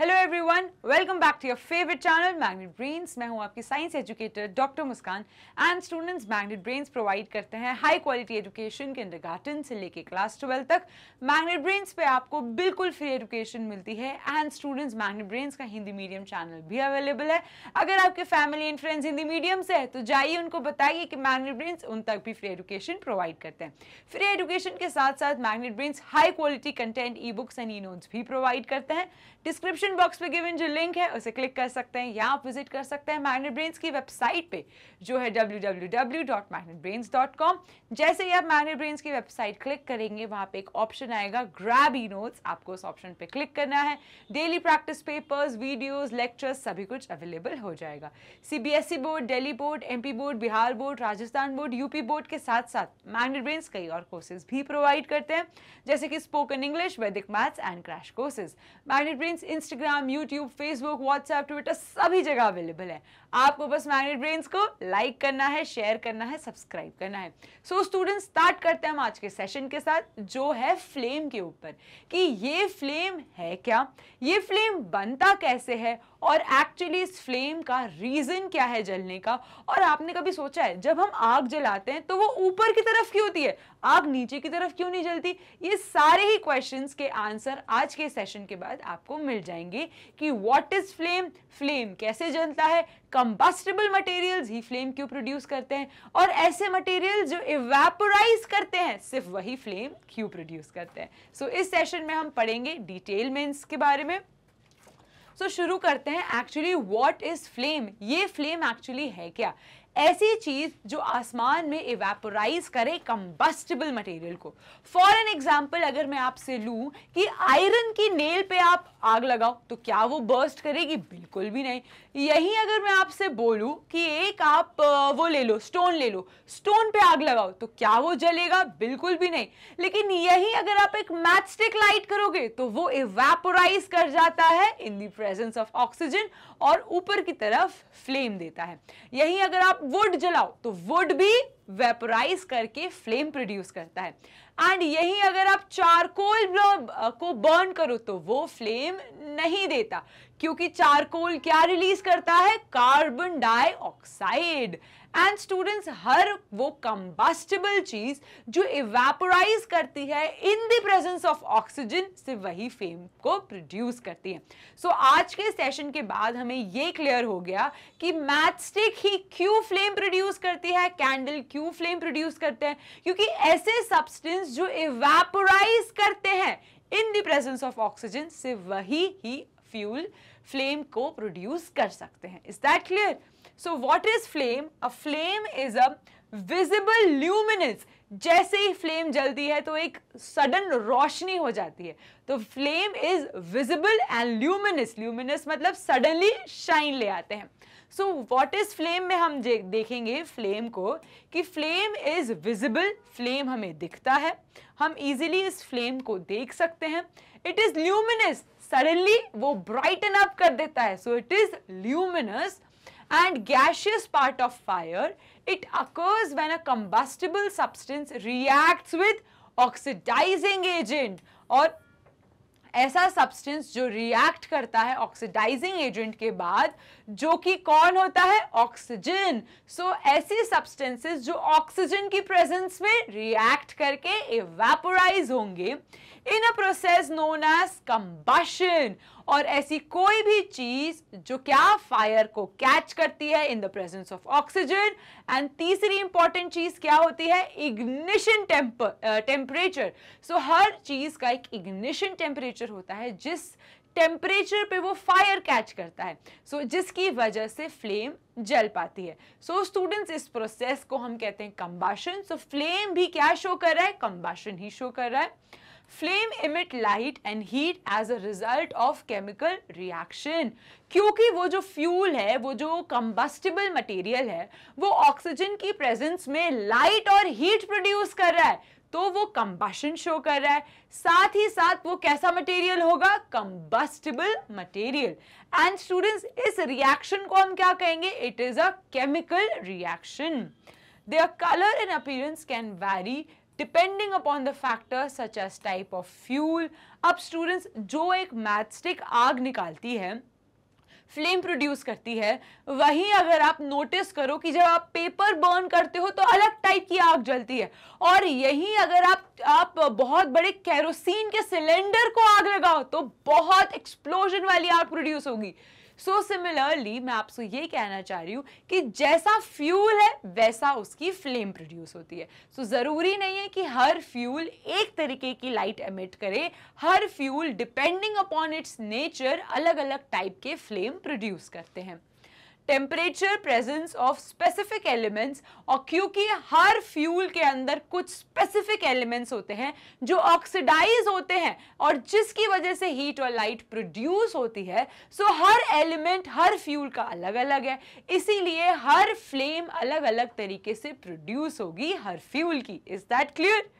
Hello everyone welcome back to your favourite channel Magnet Brains मैं हूं आपकी science educator doctor Muskan and students Magnet Brains provide करते हैं high quality education के गार्टन से लेके क्लास ट्वेल्व तक मैग्नेट ब्रेन्स पे आपको बिल्कुल फ्री एजुकेशन मिलती है एंड स्टूडेंट्स मैग्नेट ब्रेन्स का हिंदी मीडियम चैनल भी अवेलेबल है अगर आपके family and friends Hindi medium से है तो जाइए उनको बताइए कि मैग्नेट ब्रेन्स उन तक भी फ्री एजुकेशन प्रोवाइड करते हैं फ्री एजुकेशन के साथ साथ Magnet Brains high quality content e books and e notes भी प्रोवाइड करते हैं डिस्क्रिप्शन बॉक्स पे गिवन जो लिंक है उसे क्लिक कर सकते हैं या आप विजिट कर सकते हैं मैग्नेट ब्रेन्स की वेबसाइट पे जो है www.magnetbrains.com जैसे ही आप मैग्नेट ब्रेन्स की वेबसाइट क्लिक करेंगे वहां पे एक ऑप्शन आएगा ग्रैब ई नोट्स आपको उस ऑप्शन पे क्लिक करना है daily practice papers videos lectures सभी कुछ अवेलेबल हो जाएगा CBSE board daily board M board Bihar board Rajasthan board UP board के साथ साथ मैग्नेट ब्रेन्स कई और कोर्सेज भी प्रोवाइड करते हैं जैसे कि spoken English Vedic maths and crash courses Magnet Brain Brains Instagram YouTube Facebook WhatsApp Twitter सभी जगह अवेलेबल है आपको बस मैग्नेट ब्रेन्स को लाइक करना है शेयर करना है सब्सक्राइब करना है सो स्टूडेंट्स स्टार्ट करते हैं हम आज के सेशन के साथ जो है फ्लेम के ऊपर कि ये फ्लेम है क्या ये फ्लेम बनता कैसे है और एक्चुअली इस फ्लेम का रीज़न क्या है जलने का और आपने कभी सोचा है जब हम आग जलाते हैं तो वो ऊपर की तरफ की होती है आग नीचे की तरफ क्यों नहीं जलती ये सारे ही क्वेश्चंस के आंसर आज के सेशन के बाद आपको मिल जाएंगे कि व्हाट इज फ्लेम फ्लेम कैसे जलता है कंबस्टेबल मटेरियल्स ही फ्लेम क्यों प्रोड्यूस करते हैं और ऐसे मटेरियल जो इवेपोराइज करते हैं सिर्फ वही फ्लेम क्यों प्रोड्यूस करते हैं सो so, इस सेशन में हम पढ़ेंगे डिटेल में इसके बारे में सो so, शुरू करते हैं एक्चुअली व्हाट इज फ्लेम ये फ्लेम एक्चुअली है क्या ऐसी चीज जो आसमान में इवेपोराइज करे कंबस्टेबल मटेरियल को फॉर एन एग्जाम्पल अगर मैं आपसे लू कि आयरन की नेल पे आप आग लगाओ तो क्या वो बर्स्ट करेगी बिल्कुल भी नहीं यही अगर मैं आपसे बोलू कि एक आप वो ले लो स्टोन ले लो स्टोन पे आग लगाओ तो क्या वो जलेगा बिल्कुल भी नहीं लेकिन यही अगर आप एक मैथस्टिक लाइट करोगे तो वो इवेपोराइज कर जाता है in the presence of oxygen और ऊपर की तरफ फ्लेम देता है यही अगर आप वुड जलाओ तो वुड भी वेपराइज करके फ्लेम प्रोड्यूस करता है एंड यही अगर आप चारकोल को बर्न करो तो वो फ्लेम नहीं देता क्योंकि चारकोल क्या रिलीज करता है कार्बन डाइऑक्साइड एंड स्टूडेंट्स हर वो कंबस्टेबल चीज जो इवेपोराइज करती है in the presence of oxygen से वही फेम को प्रोड्यूस करती है सो so, आज के सेशन के बाद हमें ये क्लियर हो गया कि मैथ स्टिक ही क्यों फ्लेम प्रोड्यूस करती है कैंडल क्यों फ्लेम प्रोड्यूस करते हैं क्योंकि ऐसे सब्सटेंस जो इवेपोराइज करते हैं in the presence of oxygen से वही ही फ्यूल फ्लेम को प्रोड्यूस कर सकते हैं is that clear so what is flame a flame is a visible luminance जैसे ही फ्लेम जलती है तो एक सडन रोशनी हो जाती है तो flame is visible and luminous luminous मतलब सडनली शाइन ले आते हैं सो वॉट इज फ्लेम में हम देखेंगे फ्लेम को कि फ्लेम इज विजिबल फ्लेम हमें दिखता है हम इजिली इस फ्लेम को देख सकते हैं इट इज ल्यूमिनस सडनली वो ब्राइटन अप कर देता है so it is luminous and gaseous part of fire, it occurs when a combustible substance reacts with oxidizing agent or ऐसा सब्सटेंस जो रिएक्ट करता है ऑक्सीडाइजिंग एजेंट के बाद जो कि कौन होता है ऑक्सीजन सो so, ऐसी सब्सटेंसेस जो ऑक्सीजन की प्रेजेंस में रिएक्ट करके एवेपोराइज होंगे in a process known as combustion और ऐसी कोई भी चीज जो क्या फायर को कैच करती है in the presence of oxygen and तीसरी इंपॉर्टेंट चीज क्या होती है इग्निशन टेम्परेचर सो हर चीज का एक इग्निशन टेम्परेचर होता है जिस टेम्परेचर पे वो फायर कैच करता है सो so, जिसकी वजह से फ्लेम जल पाती है सो so, स्टूडेंट्स इस प्रोसेस को हम कहते हैं कंबाशन सो फ्लेम भी क्या शो कर रहा है कंबाशन ही शो कर रहा है flame emit light and heat as a result of chemical reaction क्योंकि वो जो फ्यूल है वो जो कंबस्टिबल मटेरियल है वो ऑक्सीजन की प्रेजेंस में लाइट और हीट प्रोड्यूस कर रहा है तो वो कंबशन शो कर रहा है साथ ही साथ वो कैसा मटेरियल होगा कंबस्टिबल मटेरियल एंड स्टूडेंट्स इस रिएक्शन को हम क्या कहेंगे it is a chemical reaction their colour and appearance can vary depending upon the factor such as type of fuel अब स्टूडेंट्स जो एक मैथस्टिक आग निकालती है फ्लेम प्रोड्यूस करती है वहीं अगर आप नोटिस करो कि जब आप पेपर बर्न करते हो तो अलग टाइप की आग जलती है और यही अगर आप आप बहुत बड़े कैरोसिन के सिलेंडर को आग लगाओ तो बहुत एक्सप्लोजन वाली आग प्रोड्यूस होगी सो so, सिमिलरली मैं आपसे ये कहना चाह रही हूँ कि जैसा फ्यूल है वैसा उसकी फ्लेम प्रोड्यूस होती है सो so, ज़रूरी नहीं है कि हर फ्यूल एक तरीके की लाइट एमिट करे हर fuel depending upon its nature अलग अलग टाइप के फ्लेम प्रोड्यूस करते हैं temperature presence of specific elements और क्योंकि हर फ्यूल के अंदर कुछ स्पेसिफिक एलिमेंट्स होते हैं जो ऑक्सीडाइज होते हैं और जिसकी वजह से हीट और लाइट प्रोड्यूस होती है सो so हर एलिमेंट हर फ्यूल का अलग अलग है इसीलिए हर फ्लेम अलग अलग तरीके से प्रोड्यूस होगी हर फ्यूल की is that clear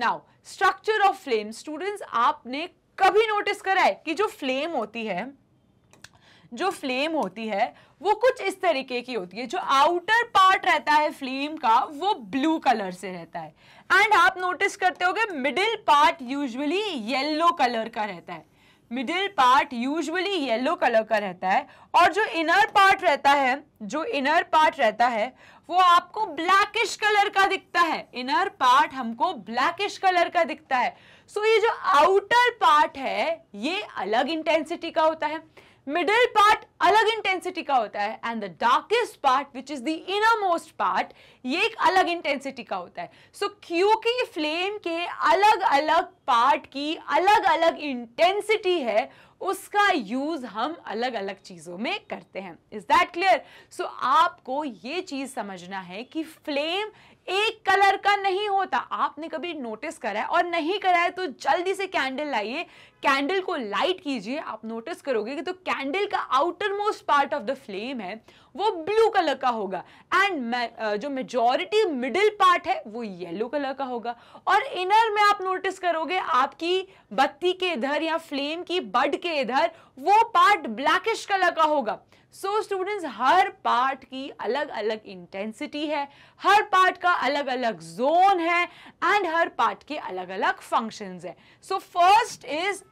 now structure of flame students आपने कभी नोटिस करा है कि जो फ्लेम होती है जो फ्लेम होती है वो कुछ इस तरीके की होती है जो आउटर पार्ट रहता है फ्लेम का वो ब्लू कलर से रहता है एंड आप नोटिस करते हो middle part usually yellow colour का रहता है middle part usually yellow colour का रहता है और जो इनर पार्ट रहता है जो इनर पार्ट रहता है वो आपको ब्लैकिश कलर का दिखता है इनर पार्ट हमको ब्लैकिश कलर का दिखता है सो so, ये जो आउटर पार्ट है ये अलग इंटेंसिटी का होता है मिडिल पार्ट अलग इंटेंसिटी का होता है and the darkest part which is the inner most part ये एक अलग इंटेंसिटी का होता है सो so, क्योंकि फ्लेम के अलग अलग पार्ट की अलग अलग इंटेंसिटी है उसका यूज हम अलग अलग चीज़ों में करते हैं इज दैट क्लियर सो आपको ये चीज़ समझना है कि फ्लेम एक कलर का नहीं होता आपने कभी नोटिस करा है और नहीं करा है तो जल्दी से कैंडल लाइए कैंडल को लाइट कीजिए आप नोटिस करोगे कि तो कैंडल का outer most part of the flame है वो ब्लू कलर का होगा एंड जो मेजॉरिटी मिडिल पार्ट है वो येलो कलर का होगा और इनर में आप नोटिस करोगे आपकी बत्ती के इधर या फ्लेम की बड के इधर वो पार्ट ब्लैकिश कलर का होगा सो स्टूडेंट्स हर पार्ट की अलग अलग इंटेंसिटी है हर पार्ट का अलग अलग जोन है एंड हर पार्ट के अलग अलग फंक्शंस है so first is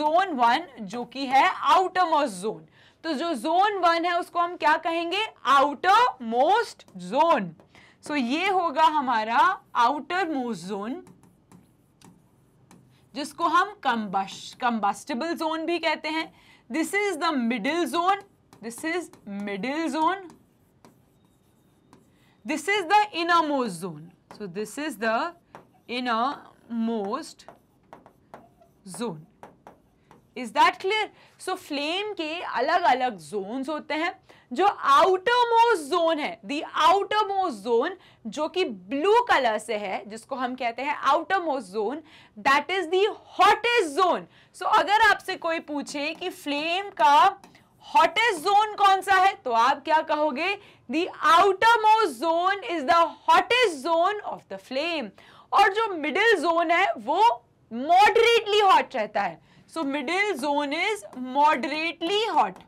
zone one जो कि है आउटर मोस्ट जोन तो जो जोन वन है उसको हम क्या कहेंगे आउटर मोस्ट जोन सो ये होगा हमारा आउटर मोस्ट जोन जिसको हम कंबस्ट कंबस्टेबल जोन भी कहते हैं this is the middle zone this is middle zone this is the innermost zone so this is the innermost zone is that clear so flame के अलग अलग Jones होते हैं जो आउटर मोस्ट जोन है दी आउटर मोस्ट जोन जो कि blue colour से है जिसको हम कहते हैं outer most zone that is the hottest zone so अगर आपसे कोई पूछे कि फ्लेम का हॉटेस्ट जोन कौन सा है तो आप क्या कहोगे the outer most zone is the hottest zone of the flame और जो मिडिल जोन है वो मॉडरेटली हॉट रहता है so middle zone is moderately hot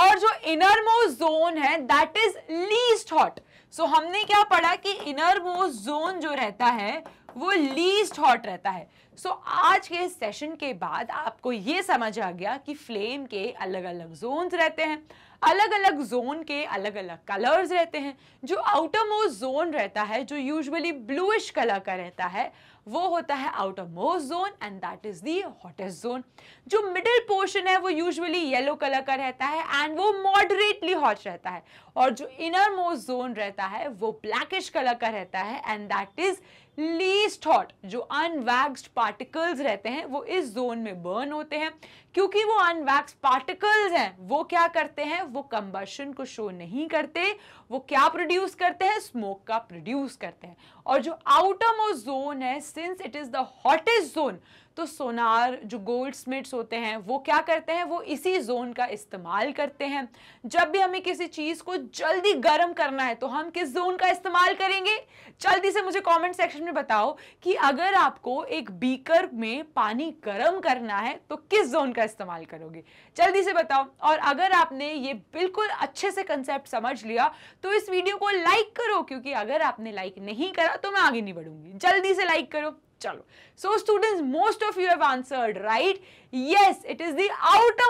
और जो इनर मोस्ट जोन है that is least hot so हमने क्या पढ़ा कि इनर मोस्ट जोन जो रहता है वो लीस्ट हॉट रहता है सो so, आज के सेशन के बाद आपको ये समझ आ गया कि फ्लेम के अलग अलग जोन्स रहते हैं अलग अलग जोन के अलग अलग कलर्स रहते हैं जो आउटर मोस्ट जोन रहता है जो यूजुअली ब्लूइश कलर का रहता है वो होता है outer most zone and that is the hottest zone जो मिडिल पोर्शन है वो यूजुअली येलो कलर का रहता है एंड वो मॉडरेटली हॉट रहता है और जो इनर मोस्ट जोन रहता है वो ब्लैकिश कलर का रहता है and that is least hot जो अनवैक्सड पार्टिकल्स रहते हैं वो इस जोन में बर्न होते हैं क्योंकि वो अनवैक्स पार्टिकल्स हैं वो क्या करते हैं वो कंबर्शन को शो नहीं करते वो क्या प्रोड्यूस करते हैं स्मोक का प्रोड्यूस करते हैं और जो आउटर मोस्ट जोन है since it is the hottest zone तो सोनार जो गोल्ड स्मिट्स होते हैं वो क्या करते हैं वो इसी जोन का इस्तेमाल करते हैं जब भी हमें किसी चीज़ को जल्दी गर्म करना है तो हम किस जोन का इस्तेमाल करेंगे जल्दी से मुझे कमेंट सेक्शन में बताओ कि अगर आपको एक बीकर में पानी गर्म करना है तो किस जोन का इस्तेमाल करोगे जल्दी से बताओ और अगर आपने ये बिल्कुल अच्छे से कंसेप्ट समझ लिया तो इस वीडियो को लाइक करो क्योंकि अगर आपने लाइक नहीं करा तो मैं आगे नहीं बढ़ूंगी जल्दी से लाइक करो चलो so students most of you have outer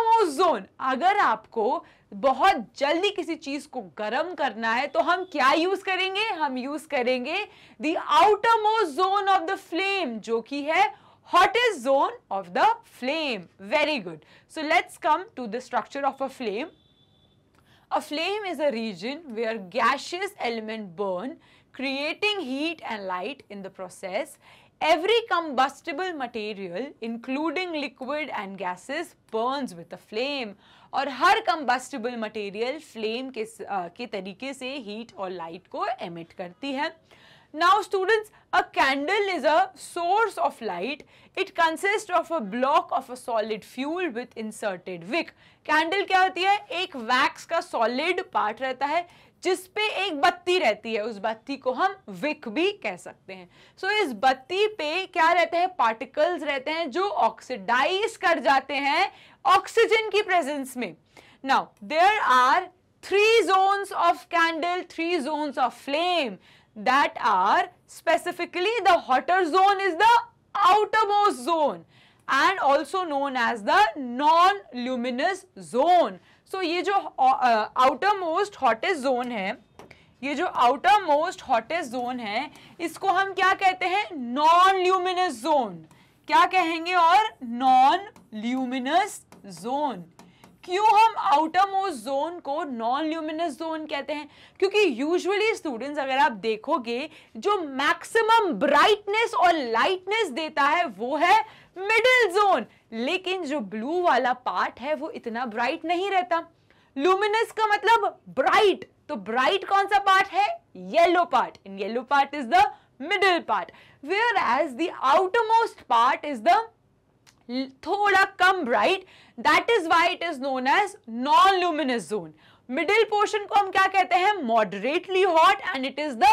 most zone अगर आपको बहुत जल्दी किसी चीज को गर्म करना है तो हम क्या यूज करेंगे हम यूज करेंगे the outer most zone of the flame जो कि है hottest zone of the flame very good so let's come to the structure of a flame a flame is a region where gaseous element burn creating heat and light in the process Every combustible material, including liquid and gases, burns with a flame. और हर combustible material flame के, uh, के तरीके से heat और light को emit करती है Now students, a candle is a source of light. It consists of a block of a solid fuel with inserted wick. Candle क्या होती है एक wax का solid part रहता है जिस पे एक बत्ती रहती है उस बत्ती को हम विक भी कह सकते हैं सो so, इस बत्ती पे क्या रहते हैं पार्टिकल्स रहते हैं जो ऑक्सीडाइज कर जाते हैं ऑक्सीजन की प्रेजेंस में now there are three zones of candle three zones of flame that are specifically the hotter zone is the outermost zone and also known as the non luminous zone so so, ये जो outer most hottest zone है ये जो outer most hottest zone है इसको हम क्या कहते हैं नॉन ल्यूमिनस जोन क्या कहेंगे और नॉन ल्यूमिनस जोन क्यों हम आउटर मोस्ट जोन को नॉन ल्यूमिनस जोन कहते हैं क्योंकि यूजुअली स्टूडेंट्स अगर आप देखोगे जो मैक्सिमम ब्राइटनेस और लाइटनेस देता है वो है मिडिल जोन लेकिन जो ब्लू वाला पार्ट है वो इतना ब्राइट नहीं रहता लूमिनस का मतलब ब्राइट तो ब्राइट कौन सा पार्ट है yellow part in yellow part is the middle part where as the outmost part is the थोड़ा कम bright that is why it is known as non luminous zone middle portion को हम क्या कहते हैं moderately hot and it is the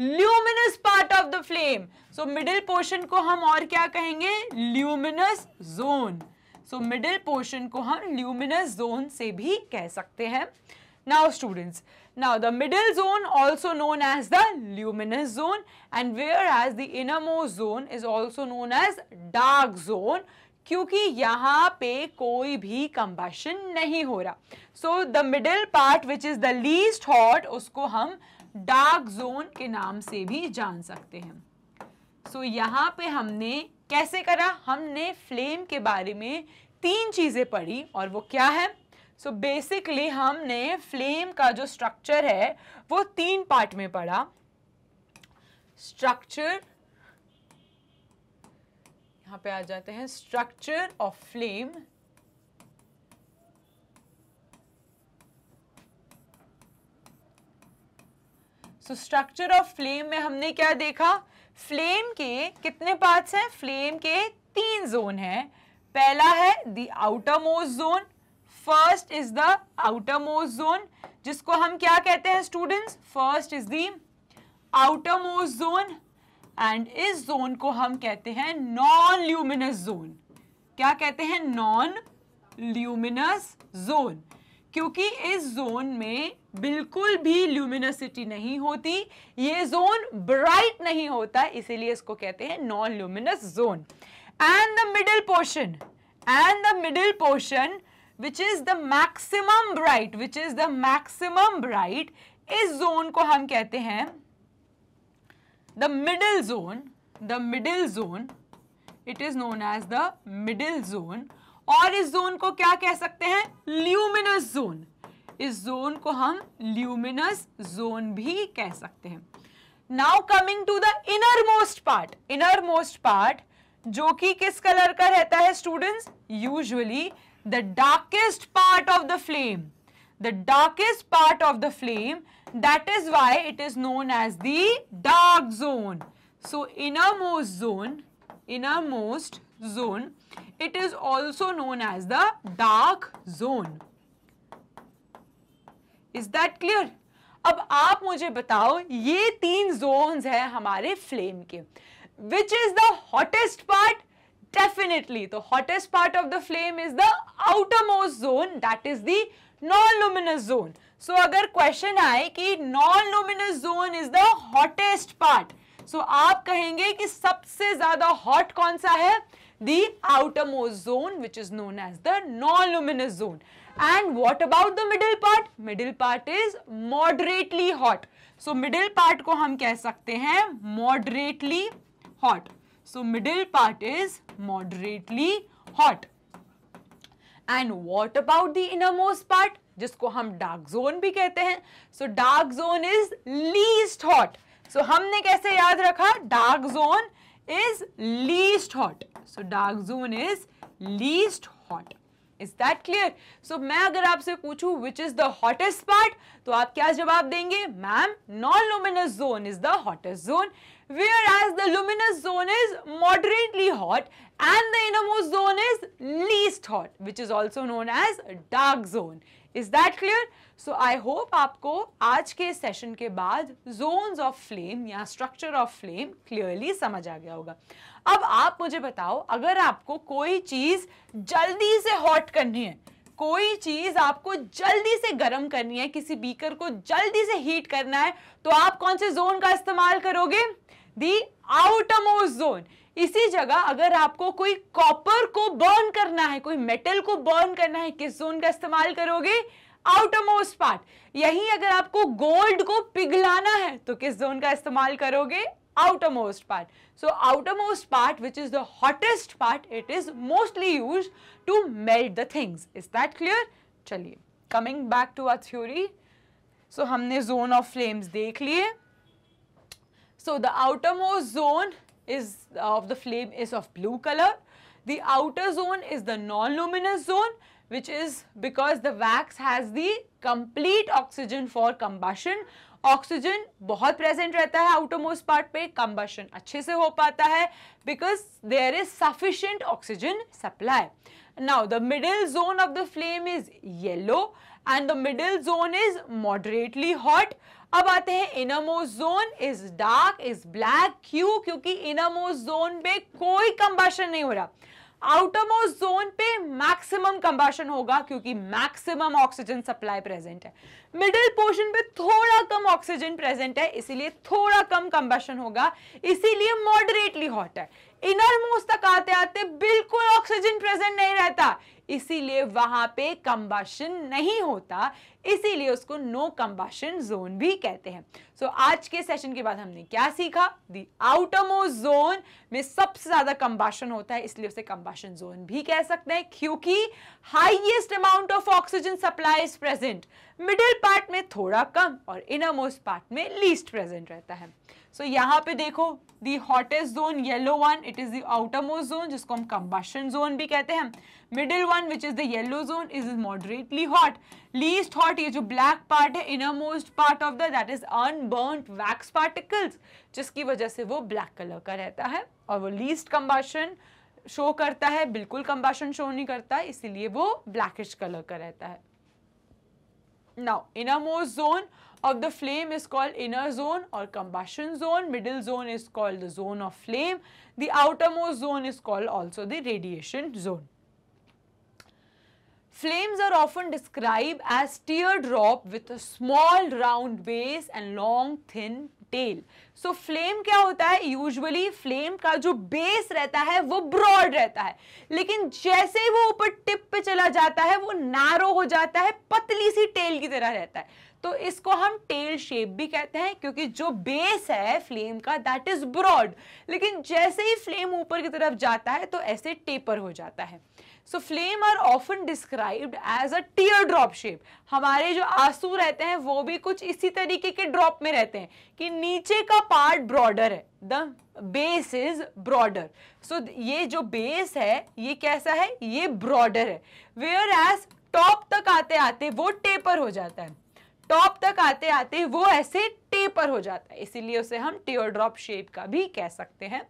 luminous part of the flame so middle portion को हम और क्या कहेंगे luminous zone so middle portion को हम ल्यूमिनस जोन से भी कह सकते हैं now students now the middle zone also known as the luminous zone and where as the इनमो zone is also known as dark zone क्योंकि यहाँ पे कोई भी कंबेशन नहीं हो रहा so the middle part which is the least hot उसको हम डार्क जोन के नाम से भी जान सकते हैं सो so, यहाँ पे हमने कैसे करा हमने फ्लेम के बारे में तीन चीज़ें पढ़ी और वो क्या है सो so, बेसिकली हमने फ्लेम का जो स्ट्रक्चर है वो तीन पार्ट में पढ़ा स्ट्रक्चर यहाँ पे आ जाते हैं structure of flame so structure of flame में हमने क्या देखा फ्लेम के कितने पार्ट्स हैं फ्लेम के तीन जोन हैं पहला है the outer most zone first is the outer most zone जिसको हम क्या कहते हैं students first is the outer most zone and इस जोन को हम कहते हैं नॉन ल्यूमिनस जोन क्या कहते हैं नॉन ल्यूमिनस जोन क्योंकि इस जोन में बिल्कुल भी ल्यूमिनसिटी नहीं होती ये जोन ब्राइट नहीं होता इसीलिए इसको कहते हैं non luminous zone and the middle portion and the middle portion which is the maximum bright which is the maximum bright इस जोन को हम कहते हैं the middle zone the middle zone it is known as the middle zone और इस zone को क्या कह सकते हैं ल्यूमिनस जोन इस जोन को हम ल्यूमिनस जोन भी कह सकते हैं now coming to the inner most part inner most part जो कि किस कलर का रहता है students usually the darkest part of the flame the darkest part of the flame that is why it is known as the dark zone so inner most zone inner most zone it is also known as the dark zone is that clear? अब आप मुझे बताओ ये तीन zones है हमारे flame के which is the hottest part definitely तो hottest part of the flame is the outermost zone that is the non luminous zone so अगर क्वेश्चन आए कि non luminous zone is the hottest part so आप कहेंगे कि सबसे ज्यादा hot कौन सा है the outermost zone which is known as the non-luminous zone. And what about the middle part? Middle part is moderately hot. So middle part ko hum keh sakte hain moderately hot. So middle part is moderately hot. And what about the innermost part? jisko hum dark zone bhi kehte hain so dark zone is least hot so humne kaise yaad rakha dark zone is least hot. So dark zone is least hot. Is that clear? So मैं अगर आपसे पूछूं which is the hottest part, तो आप क्या जवाब देंगे ma'am? Non-luminous zone is the hottest zone. Whereas the luminous zone is moderately hot and the innermost zone is least hot, which is also known as dark zone. Is that clear so I hope आपको आज के session के बाद zones of flame या structure of flame clearly समझ आ गया होगा अब आप मुझे बताओ अगर आपको कोई चीज जल्दी से हॉट करनी है कोई चीज आपको जल्दी से गर्म करनी है किसी बीकर को जल्दी से हीट करना है तो आप कौन से जोन का इस्तेमाल करोगे दी आउटमोस्ट जोन इसी जगह अगर आपको कोई कॉपर को बर्न करना है कोई मेटल को बर्न करना है किस जोन का इस्तेमाल करोगे आउटमोस्ट पार्ट यही अगर आपको गोल्ड को पिघलाना है तो किस जोन का इस्तेमाल करोगे outermost part. So outermost part which is the hottest part it is mostly used to melt the things. Is that clear? चलिए coming back to our theory. So हमने zone of flames देख लिए So the outermost zone is uh, of the flame is of blue color. The outer zone is the non-luminous zone which is because the wax has the complete oxygen for combustion. Oxygen bahut present rehta the outermost part pe combustion achhe se because there is sufficient oxygen supply. Now the middle zone of the flame is yellow and the middle zone is moderately hot. अब आते हैं इनमोजोन is dark is black क्यू क्योंकि इनमोजोन में कोई कंबाशन नहीं हो रहा आउटोमोजोन पे मैक्सिमम कंबाशन होगा क्योंकि मैक्सिमम ऑक्सीजन सप्लाई प्रेजेंट है मिडिल पोर्शन पे थोड़ा कम ऑक्सीजन प्रेजेंट है इसीलिए थोड़ा कम कंबाशन होगा इसीलिए मॉडरेटली हॉट है इनर मोस्ट तक आते आते बिल्कुल ऑक्सीजन प्रेजेंट नहीं रहता इसीलिए वहां पे कंबाशन नहीं होता इसीलिए उसको नो कंबाशन जोन भी कहते हैं सो so, आज के सेशन के बाद हमने क्या सीखा दी आउटरमोस्ट जोन में सबसे ज़्यादा कंबाशन होता है इसलिए उसे कंबाशन जोन भी कह सकते हैं क्योंकि highest amount of oxygen supply is present middle part में थोड़ा कम और इनर मोस्ट पार्ट में लीस्ट प्रेजेंट रहता है सो so, यहाँ पे देखो the hottest zone yellow one it is the most zone जिसको हम कंबशन जोन भी कहते हैं middle one which is the yellow zone is is moderately hot least hot ये जो ब्लैक पार्ट है inner most part of the that is unburnt wax particles जिसकी वजह से वो ब्लैक कलर का रहता है और वो लीस्ट कंबशन शो करता है बिल्कुल कंबशन शो नहीं करता इसीलिए वो ब्लैकिश कलर का रहता है Now, innermost zone of the flame is called inner zone or combustion zone. Middle zone is called the zone of flame. The outermost zone is called also the radiation zone. Flames are often described as teardrop with a small round base and long thin tail so flame क्या होता है usually flame का जो base रहता है वो broad रहता है लेकिन जैसे ही वो ऊपर टिप पे चला जाता है वो नैरो हो जाता है पतली सी टेल की तरह रहता है तो इसको हम टेल शेप भी कहते हैं क्योंकि जो बेस है फ्लेम का दैट इज ब्रॉड लेकिन जैसे ही फ्लेम ऊपर की तरफ जाता है तो ऐसे टेपर हो जाता है so flame are often described as a teardrop shape हमारे जो आंसू रहते हैं वो भी कुछ इसी तरीके के ड्रॉप में रहते हैं कि नीचे का पार्ट ब्रॉडर है the base is broader so ये जो बेस है ये कैसा है ये ब्रॉडर है वेयर एज टॉप तक आते आते वो टेपर हो जाता है टॉप तक आते आते वो ऐसे टेपर हो जाता है इसीलिए उसे हम टीयर ड्रॉप शेप का भी कह सकते हैं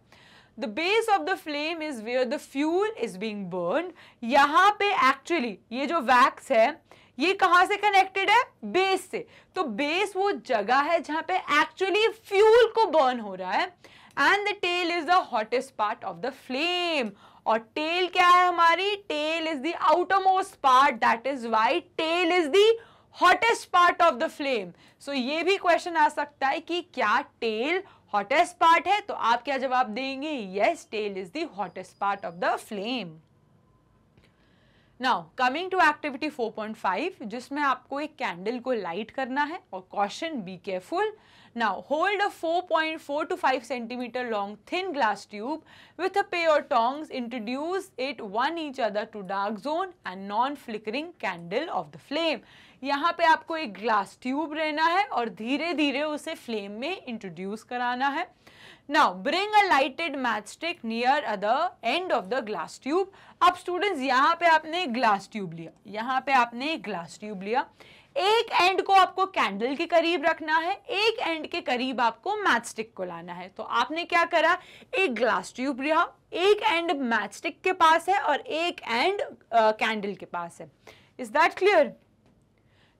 the base of the flame is where the fuel is being burn यहां पे एक्चुअली ये जो वैक्स है ये कहाँ से कनेक्टेड है बेस से तो बेस वो जगह है जहां पे एक्चुअली फ्यूल को बर्न हो रहा है and the tail is the hottest part of the flame और टेल क्या है हमारी tail is the outer most part that is why tail is the hottest part of the flame so ये भी क्वेश्चन आ सकता है कि क्या टेल हॉटेस्ट पार्ट है तो आप क्या जवाब देंगे yes tail is the hottest part of the flame now coming to activity 4.5 जिसमें आपको एक कैंडल को लाइट करना है और caution be careful Now hold a 4.4 to 5 cm long thin glass tube with a pair of tongs introduce it one each other to dark zone and non-flickering candle of the flame. यहाँ पे आपको एक glass tube रहना है और धीरे धीरे उसे फ्लेम में इंट्रोड्यूस कराना है now bring a lighted matchstick near a the end of the glass tube अब स्टूडेंट्स यहाँ पे आपने ग्लास ट्यूब लिया यहाँ पे आपने ग्लास ट्यूब लिया एक एंड को आपको कैंडल के करीब रखना है एक एंड के करीब आपको मैच स्टिक को लाना है तो आपने क्या करा एक ग्लास ट्यूब लिया एक एंड मैच स्टिक के पास है और एक एंड कैंडल uh, के पास है is that clear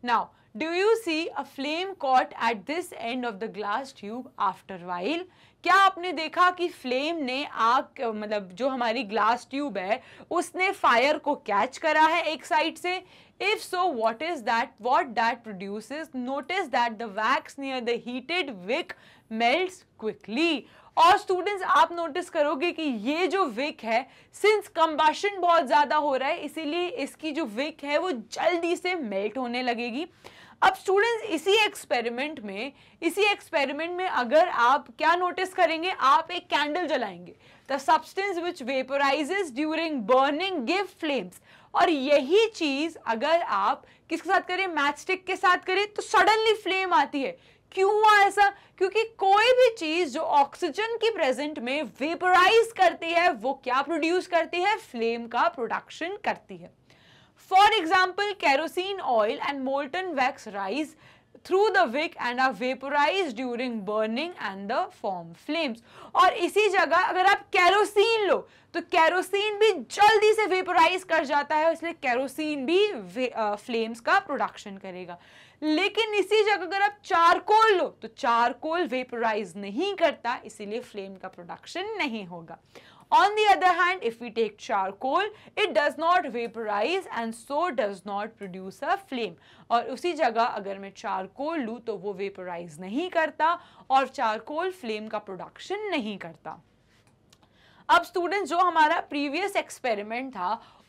now do you see a flame caught at this end of the glass tube after while क्या आपने देखा कि फ्लेम ने आग मतलब जो हमारी ग्लास ट्यूब है उसने फायर को कैच करा है एक साइड से If so, what is that? What that produces? Notice that the wax near the heated wick melts quickly. और स्टूडेंट्स आप नोटिस करोगे कि ये जो विक है सिंस कंबाशन बहुत ज़्यादा हो रहा है इसीलिए इसकी जो विक है वो जल्दी से मेल्ट होने लगेगी अब स्टूडेंट्स इसी एक्सपेरिमेंट में इसी एक्सपेरिमेंट में अगर आप क्या नोटिस करेंगे आप एक कैंडल जलाएंगे the substance which vaporises during burning give flames और यही चीज़ अगर आप किसके साथ करें मैच स्टिक के साथ करें तो सडनली फ्लेम आती है क्यों हुआ ऐसा क्योंकि कोई भी चीज जो ऑक्सीजन की प्रेजेंट में वेपराइज करती है वो क्या प्रोड्यूस करती है फ्लेम का प्रोडक्शन करती है for example kerosene oil and molten wax rise through the wick and are vaporized during burning and the form flames. और इसी जगह अगर आप कैरोसिन लो तो कैरोसिन भी जल्दी से वेपराइज कर जाता है इसलिए कैरोसिन भी फ्लेम्स का प्रोडक्शन करेगा लेकिन इसी जगह अगर आप चारकोल लो तो चारकोल वेपराइज नहीं करता इसीलिए फ्लेम का प्रोडक्शन नहीं होगा On the other hand, if we take charcoal, it does not vaporize and so does not produce a flame. और उसी जगह अगर मैं charcoal लूँ तो वो vaporize नहीं करता और charcoal flame का production नहीं करता अब स्टूडेंट जो हमारा प्रीवियस एक्सपेरिमेंट था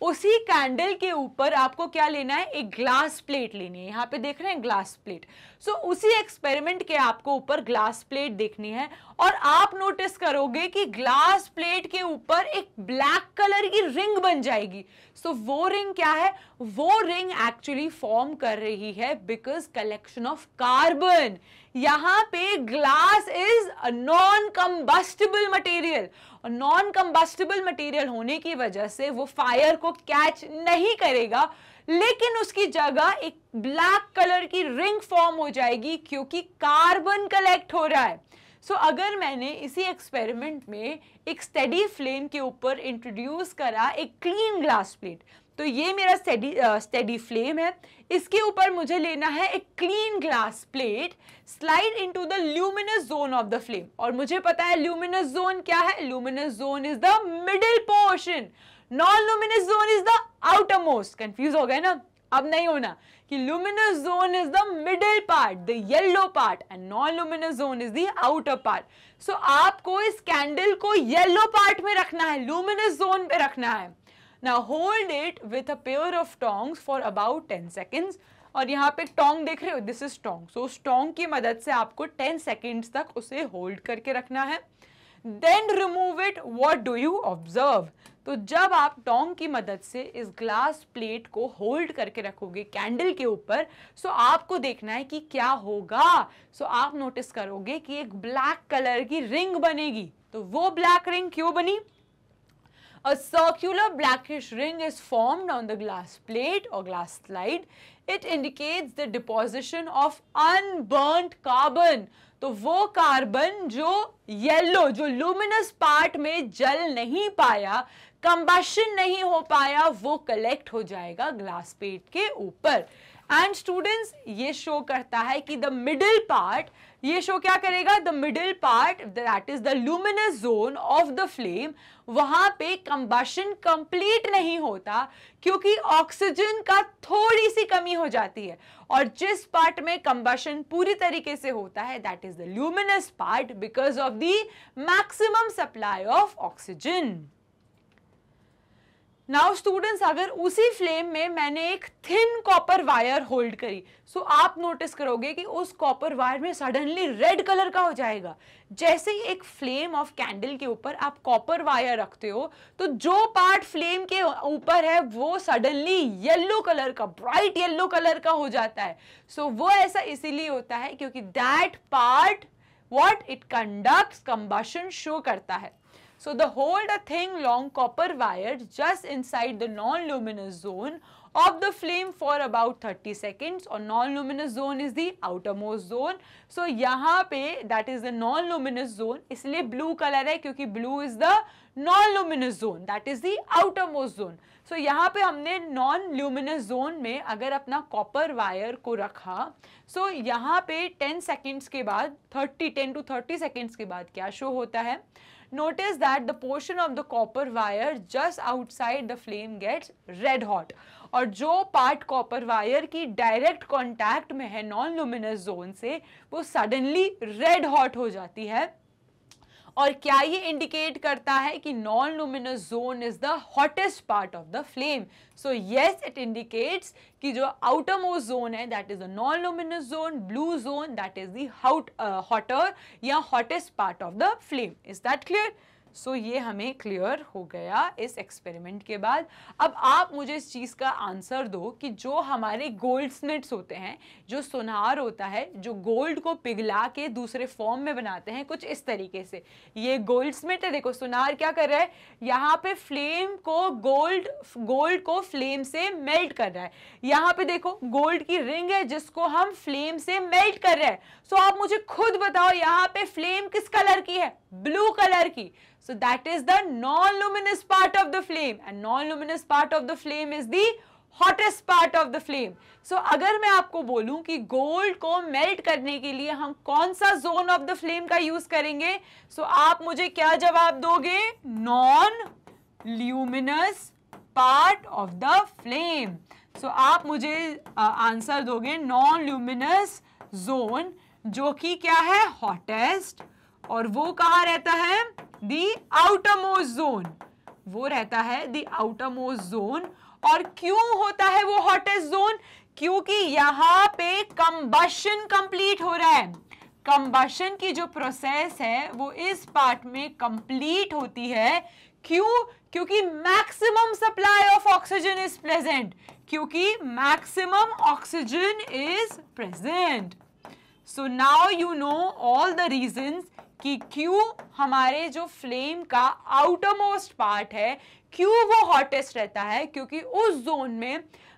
उसी कैंडल के ऊपर आपको क्या लेना है एक ग्लास प्लेट लेनी है यहाँ पे देख रहे हैं ग्लास प्लेट सो so, उसी एक्सपेरिमेंट के आपको ऊपर ग्लास प्लेट देखनी है और आप नोटिस करोगे कि ग्लास प्लेट के ऊपर एक ब्लैक कलर की रिंग बन जाएगी सो so, वो रिंग क्या है वो रिंग एक्चुअली फॉर्म कर रही है बिकॉज कलेक्शन ऑफ कार्बन यहां पे glass is non combustible material non combustible material होने की वजह से वो फायर को कैच नहीं करेगा लेकिन उसकी जगह एक ब्लैक कलर की रिंग फॉर्म हो जाएगी क्योंकि कार्बन कलेक्ट हो रहा है सो so, अगर मैंने इसी एक्सपेरिमेंट में एक स्टडी फ्लेम के ऊपर इंट्रोड्यूस करा एक क्लीन ग्लास प्लेट तो ये मेरा स्टेडी स्टेडी फ्लेम है इसके ऊपर मुझे लेना है एक clean glass plate slide into the luminous zone of the flame और मुझे पता है ल्यूमिनस जोन क्या है luminous zone is the middle portion non luminous zone is the outer outermost confuse हो गए ना अब नहीं होना कि luminous zone is the middle part the yellow part and non luminous zone is the outer part so आपको इस candle को येलो पार्ट में रखना है ल्यूमिनस जोन पे रखना है now hold it with a pair of tongs for about 10 seconds और यहाँ पे टोंग देख रहे हो दिस इज टोंग सो उस टोंग की मदद से आपको 10 सेकेंड्स तक उसे होल्ड करके रखना है then remove it what do you observe तो जब आप टोंग की मदद से इस ग्लास प्लेट को होल्ड करके रखोगे कैंडल के ऊपर सो आपको देखना है कि क्या होगा सो आप नोटिस करोगे कि एक ब्लैक कलर की रिंग बनेगी तो वो ब्लैक रिंग क्यों बनी A circular blackish ring is formed on the glass plate or glass slide. It indicates the deposition of unburnt carbon. तो वो कार्बन जो येलो जो लुमिनस पार्ट में जल नहीं पाया कंबशन नहीं हो पाया वो कलेक्ट हो जाएगा ग्लास प्लेट के ऊपर एंड स्टूडेंट्स ये शो करता है कि द मिडिल पार्ट ये शो क्या करेगा the middle part that is the luminous zone of the flame वहां पे कंबशन कंप्लीट नहीं होता क्योंकि ऑक्सीजन का थोड़ी सी कमी हो जाती है और जिस पार्ट में कंबशन पूरी तरीके से होता है that is the luminous part because of the maximum supply of oxygen now students अगर उसी फ्लेम में मैंने एक थिन कॉपर वायर होल्ड करी सो so आप नोटिस करोगे कि उस कॉपर वायर में सडनली रेड कलर का हो जाएगा जैसे ही एक फ्लेम ऑफ कैंडल के ऊपर आप कॉपर वायर रखते हो तो जो पार्ट फ्लेम के ऊपर है वो सडनली येलो कलर का ब्राइट येलो कलर का हो जाता है सो so वो ऐसा इसीलिए होता है क्योंकि that part what it conduct combustion show करता है So the hold a thing long copper wire just inside the non-luminous zone of the flame for about 30 seconds or non-luminous zone is the outermost zone. So yahan pe that is the non-luminous zone isliye blue color hai kyunki blue is the non-luminous zone that is the outermost zone. So yahan pe humne non-luminous zone mein agar apna copper wire ko rakha so yahan pe 10 seconds ke baad 30 10 to 30 seconds ke baad kya show hota hai notice that the portion of the copper wire just outside the flame gets red hot और जो part copper wire की direct contact में है non luminous zone से वो suddenly red hot हो जाती है और क्या ये इंडिकेट करता है कि non luminous zone is the hottest part of the flame so yes it indicates कि जो आउटर मोस्ट जोन है that is the non luminous zone blue zone that is the hotter hotter या hottest part of the flame is that clear so so, ये हमें clear हो गया इस experiment के बाद अब आप मुझे इस चीज़ का आंसर दो कि जो हमारे गोल्ड स्मिट्स होते हैं जो सुनार होता है जो गोल्ड को पिघला के दूसरे फॉर्म में बनाते हैं कुछ इस तरीके से ये गोल्ड स्मिट है देखो सुनार क्या कर रहा है यहाँ पे फ्लेम को गोल्ड गोल्ड को फ्लेम से मेल्ट कर रहा है यहाँ पे देखो गोल्ड की रिंग है जिसको हम फ्लेम से मेल्ट कर रहे हैं सो so, आप मुझे खुद बताओ यहाँ पे फ्लेम किस कलर की है ब्लू कलर की So that is the non-luminous part of the flame and non-luminous part of the flame is the hottest part of the flame so अगर मैं आपको बोलूं कि गोल्ड को मेल्ट करने के लिए हम कौन सा जोन ऑफ द फ्लेम का यूज करेंगे सो so आप मुझे क्या जवाब दोगे non luminous part of the flame so आप मुझे आंसर दोगे नॉन ल्यूमिनस जोन जो कि क्या है हॉटेस्ट और वो कहा रहता है दी आउटर मोस्ट जोन वो रहता है दी आउटर मोस्ट जोन और क्यों होता है वो हॉटेस्ट जोन क्योंकि यहाँ पे कंबशन कंप्लीट हो रहा है कंबशन की जो प्रोसेस है वो इस पार्ट में कंप्लीट होती है क्यों क्योंकि maximum supply of oxygen is present क्योंकि maximum oxygen is present so now you know all the reasons कि क्यों हमारे जो फ्लेम का आउटर मोस्ट पार्ट है क्यों वो हॉटेस्ट रहता है क्योंकि उस जोन में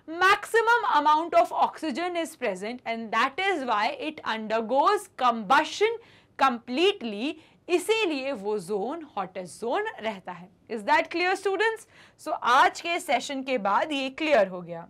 maximum amount of oxygen is present and that is why it undergoes combustion completely इसीलिए वो जोन हॉटेस्ट जोन रहता है is that clear students so आज के सेशन के बाद ये क्लियर हो गया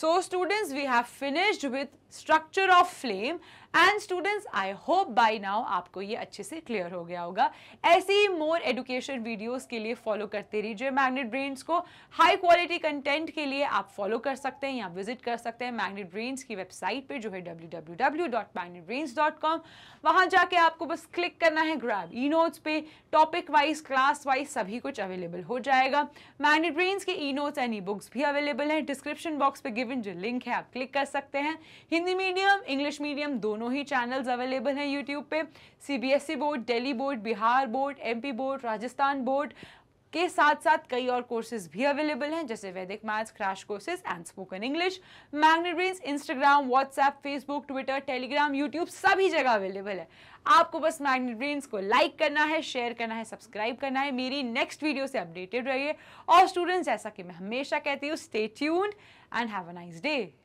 so students we have finished with structure of flame and students I hope by now आपको ये अच्छे से क्लियर हो गया होगा ऐसे ही मोर एडुकेशन वीडियोज़ के लिए फॉलो करते रहिए मैग्नेट ब्रेन्स को हाई क्वालिटी कंटेंट के लिए आप फॉलो कर सकते हैं या विजिट कर सकते हैं मैग्नेट ब्रेन्स की वेबसाइट पे जो है W W W dot dot com वहाँ जाके आपको बस क्लिक करना है ग्रैब ई नोट्स पे टॉपिक वाइज क्लास वाइज सभी कुछ अवेलेबल हो जाएगा मैग्नेट ब्रेन्स के e notes and e books भी अवेलेबल हैं डिस्क्रिप्शन बॉक्स पे गिवन जो लिंक है आप क्लिक कर सकते हैं हिंदी मीडियम इंग्लिश मीडियम दोनों ही चैनल्स अवेलेबल हैं यूट्यूब पे CBSE e board Delhi board Bihar board MP board Rajasthan board के साथ साथ कई और कोर्सेज भी अवेलेबल हैं जैसे Vedic maths crash courses and spoken English Magnet Brains Instagram WhatsApp Facebook Twitter Telegram YouTube सभी जगह अवेलेबल है आपको बस मैग्नेट ब्रेन्स को लाइक करना है शेयर करना है सब्सक्राइब करना है मेरी नेक्स्ट वीडियो से अपडेटेड रहिए और स्टूडेंट्स जैसा कि मैं हमेशा कहती हूँ stay tune and have a nice day